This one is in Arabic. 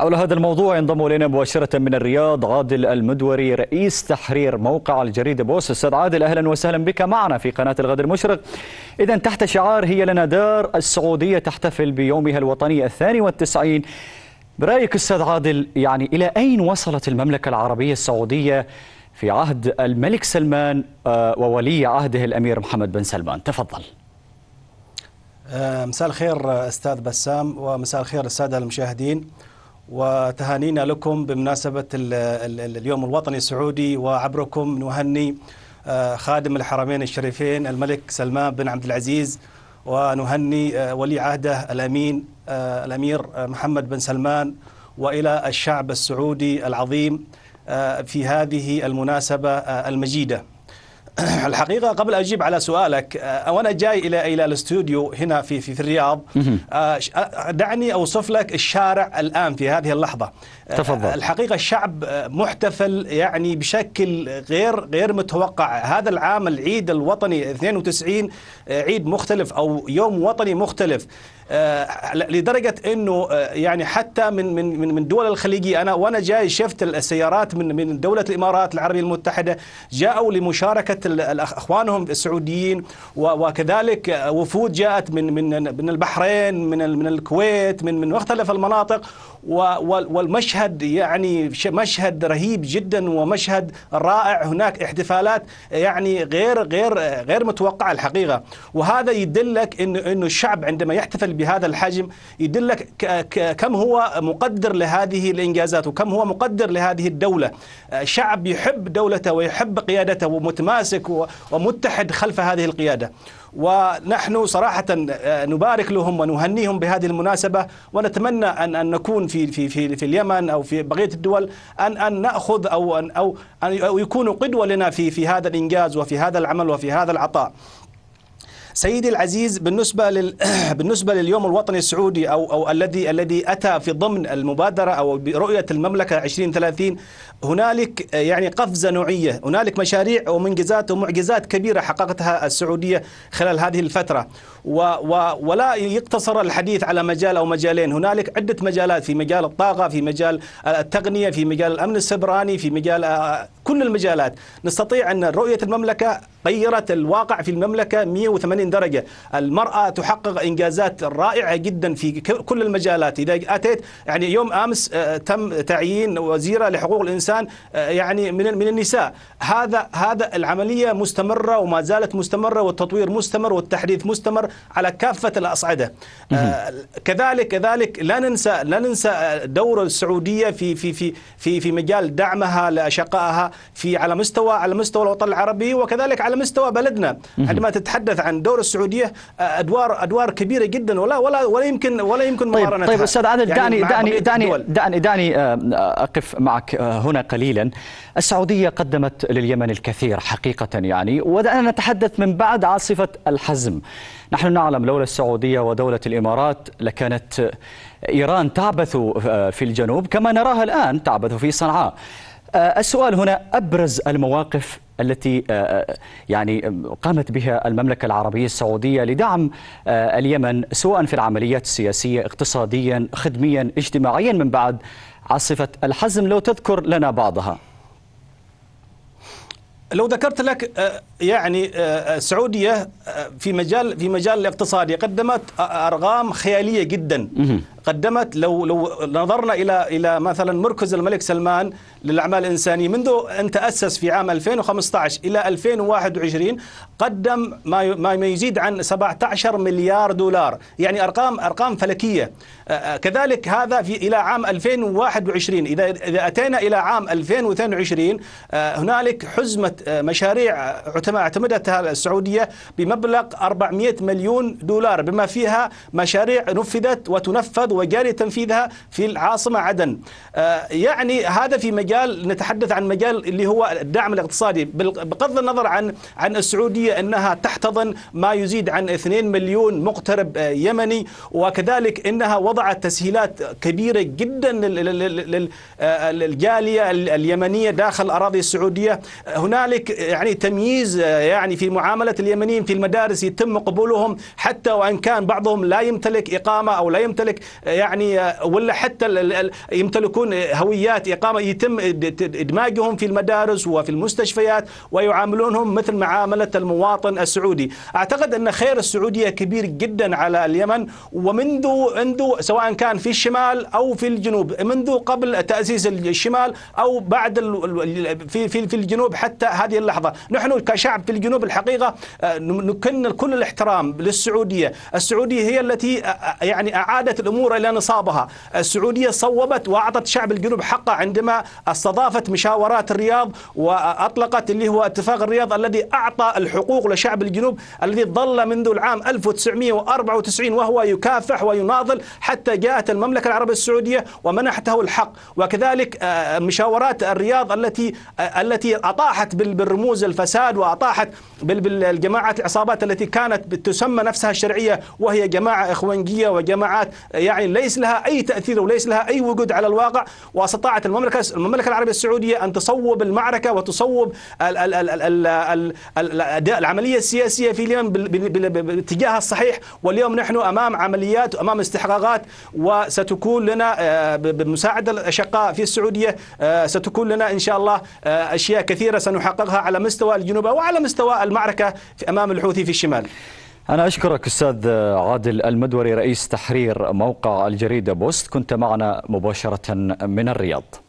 حول هذا الموضوع ينضم الينا مباشره من الرياض عادل المدوري رئيس تحرير موقع الجريده بوس استاذ عادل اهلا وسهلا بك معنا في قناه الغد المشرق اذا تحت شعار هي لنا دار السعوديه تحتفل بيومها الوطني الثاني والتسعين برايك استاذ عادل يعني الى اين وصلت المملكه العربيه السعوديه في عهد الملك سلمان آه، وولي عهده الامير محمد بن سلمان تفضل آه، مساء الخير آه، استاذ بسام ومساء الخير الساده المشاهدين وتهانينا لكم بمناسبة اليوم الوطني السعودي وعبركم نهني آه، خادم الحرمين الشريفين الملك سلمان بن عبد العزيز ونهني آه، ولي عهده الأمين آه، الأمير محمد بن سلمان وإلى الشعب السعودي العظيم في هذه المناسبة المجيدة الحقيقه قبل اجيب على سؤالك آه، وانا جاي الى الى الاستوديو هنا في في, الرياض آه، آه، دعني اوصف لك الشارع الان في هذه اللحظه تفضل الحقيقه الشعب محتفل يعني بشكل غير غير متوقع هذا العام العيد الوطني 92 عيد مختلف او يوم وطني مختلف آه، لدرجه انه آه، يعني حتى من من من دول الخليجيه انا وانا جاي شفت السيارات من من دوله الامارات العربيه المتحده جاءوا لمشاركه اخوانهم السعوديين وكذلك آه، وفود جاءت من من من البحرين من من الكويت من من مختلف المناطق والمشهد يعني مشهد رهيب جدا ومشهد رائع هناك احتفالات يعني غير غير غير متوقعه الحقيقه وهذا يدلك انه انه الشعب عندما يحتفل بهذا الحجم يدلك كم هو مقدر لهذه الإنجازات وكم هو مقدر لهذه الدولة آه، شعب يحب دولته ويحب قيادته ومتماسك ومتحد خلف هذه القيادة ونحن صراحة آه، نبارك لهم ونهنيهم بهذه المناسبة ونتمنى أن أن نكون في في في في اليمن أو في بقية الدول أن أن نأخذ أو أن أو أن يكونوا قدوة لنا في في هذا الإنجاز وفي هذا العمل وفي هذا العطاء. سيدي العزيز بالنسبه لل... بالنسبه لليوم الوطني السعودي او او الذي الذي اتى في ضمن المبادره او برؤيه المملكه 2030 هنالك يعني قفزه نوعيه، هنالك مشاريع ومنجزات ومعجزات كبيره حققتها السعوديه خلال هذه الفتره و... و... ولا يقتصر الحديث على مجال او مجالين، هنالك عده مجالات في مجال الطاقه، في مجال التقنيه، في مجال الامن السبراني، في مجال آه، كل المجالات نستطيع أن رؤية المملكة غيرت الواقع في المملكة 180 درجة المرأة تحقق إنجازات رائعة جدا في كل المجالات إذا أتيت يعني يوم أمس آه، تم تعيين وزيرة لحقوق الإنسان آه، يعني من من النساء هذا هذا العملية مستمرة وما زالت مستمرة والتطوير مستمر والتحديث مستمر على كافة الأصعدة آه، كذلك كذلك لا ننسى لا ننسى دور السعودية في في في في في مجال دعمها لأشقائها في على مستوى على مستوى الوطن العربي وكذلك على مستوى بلدنا عندما تتحدث عن دور السعوديه ادوار ادوار كبيره جدا ولا ولا ولا يمكن ولا يمكن طيب مقارنتها طيب استاذ عادل يعني دعني دعني دعني دعني اقف معك هنا قليلا السعوديه قدمت لليمن الكثير حقيقه يعني ودعنا نتحدث من بعد عاصفه الحزم نحن نعلم لولا السعوديه ودوله الامارات لكانت ايران تعبث في الجنوب كما نراها الان تعبث في صنعاء آه، السؤال هنا أبرز المواقف التي آه، آه، يعني قامت بها المملكة العربية السعودية لدعم اليمن سواء في العمليات السياسية اقتصاديا خدميا اجتماعيا من بعد عاصفة الحزم لو تذكر لنا بعضها لو ذكرت لك يعني السعوديه في مجال في مجال الاقتصادي قدمت ارقام خياليه جدا قدمت لو لو نظرنا الى الى مثلا مركز الملك سلمان للأعمال الإنسانية منذ أن تأسس في عام 2015 إلى 2021 قدم ما ما يزيد عن 17 مليار دولار يعني أرقام أرقام فلكية كذلك هذا في إلى عام 2021 إذا إذا أتينا إلى عام 2022 هنالك حزمة مشاريع اعتمدتها السعودية بمبلغ 400 مليون دولار بما فيها مشاريع نفذت وتنفذ وجاري تنفيذها في العاصمة عدن يعني هذا في مجال مجال نتحدث عن مجال اللي هو الدعم الاقتصادي بغض النظر عن عن السعوديه انها تحتضن ما يزيد عن 2 مليون مقترب آه، يمني وكذلك انها وضعت تسهيلات كبيره جدا آه، للجاليه اليمنيه داخل الاراضي السعوديه هنالك يعني تمييز آه، يعني في معامله اليمنيين في المدارس يتم قبولهم حتى وان كان بعضهم لا يمتلك اقامه او لا يمتلك يعني ولا حتى يمتلكون هويات اقامه يتم إدماجهم في المدارس وفي المستشفيات ويعاملونهم مثل معاملة المواطن السعودي أعتقد أن خير السعودية كبير جدا على اليمن ومنذ منذ سواء كان في الشمال أو في الجنوب منذ قبل تأسيس الشمال أو بعد في في في الجنوب حتى هذه اللحظة نحن كشعب في الجنوب الحقيقة آه، نكن كل الاحترام للسعودية السعودية هي التي آه، آه، يعني أعادت الأمور إلى نصابها السعودية صوبت وأعطت شعب الجنوب حقه عندما استضافت مشاورات الرياض وأطلقت اللي هو اتفاق الرياض الذي أعطى الحقوق لشعب الجنوب الذي ظل منذ العام 1994 وهو يكافح ويناضل حتى جاءت المملكة العربية السعودية ومنحته الحق وكذلك آه، مشاورات الرياض التي آه، التي أطاحت بالرموز الفساد وأطاحت بالجماعات العصابات التي كانت تسمى نفسها الشرعية وهي جماعة إخوانجية وجماعات يعني ليس لها أي تأثير وليس لها أي وجود على الواقع واستطاعت المملكة المملكة العربية السعودية أن تصوب المعركة وتصوب العملية السياسية في اليمن باتجاهها الصحيح واليوم نحن أمام عمليات أمام استحقاقات وستكون لنا آه، بمساعدة الأشقاء في السعودية آه، ستكون لنا إن شاء الله آه، أشياء كثيرة سنحققها على مستوى الجنوب وعلى مستوى المعركة أمام الحوثي في الشمال أنا أشكرك أستاذ عادل المدوري رئيس تحرير موقع الجريدة بوست كنت معنا مباشرة من الرياض